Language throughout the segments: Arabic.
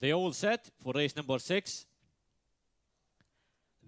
They all set for race number six.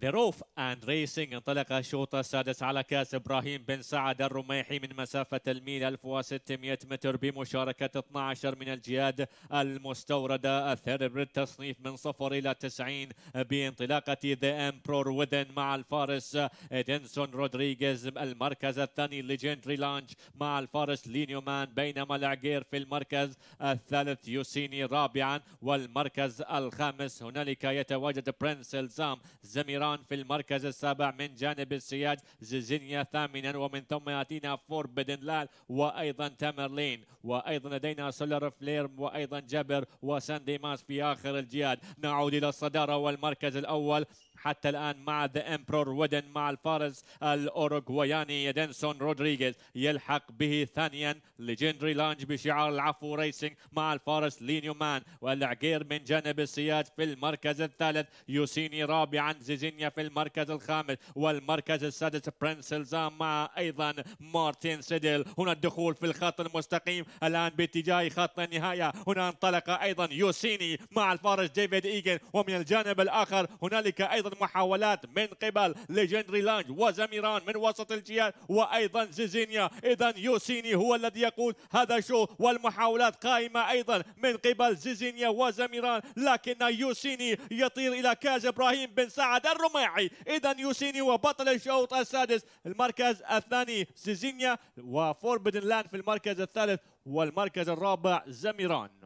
لروف اند ريسنج انطلق الشوط السادس على كاس ابراهيم بن سعد الرميحي من مسافه الميل 1600 متر بمشاركه 12 من الجياد المستورده الثيربريد تصنيف من صفر الى 90 بانطلاقه ذا امبرور وذن مع الفارس ادنسون رودريغيز المركز الثاني ليجندري لانش مع الفارس لينيومان بينما العقير في المركز الثالث يوسيني رابعا والمركز الخامس هنالك يتواجد برنس الزام زميران جون في المركز السابع من جانب السياج زيزينيا ثامنا ومن ثم ياتينا فوربدن لال وايضا تامرلين وايضا لدينا سولر فلير وايضا جبر وساندي ماس في اخر الجياد نعود الى الصداره والمركز الاول حتى الآن مع ذا امبرور ودن مع الفارس الأوروغواياني دينسون رودريغيز يلحق به ثانيا ليجندري لانج بشعار العفو ريسنج مع الفارس لينيو مان والعقير من جانب السياج في المركز الثالث يوسيني رابعا زيزينيا في المركز الخامس والمركز السادس برنس الزام مع أيضا مارتين سيدل هنا الدخول في الخط المستقيم الآن باتجاه خط النهاية هنا انطلق أيضا يوسيني مع الفارس ديفيد إيجن ومن الجانب الآخر هنالك أيضا تعرض محاولات من قبل ليجندري لانج وزميران من وسط الجهات وايضا زيزينيا اذا يوسيني هو الذي يقود هذا شو والمحاولات قائمه ايضا من قبل زيزينيا وزميران لكن يوسيني يطير الى كاز ابراهيم بن سعد الرماعي اذا يوسيني وبطل الشوط السادس المركز الثاني زيزينيا وفوربدن لان في المركز الثالث والمركز الرابع زميران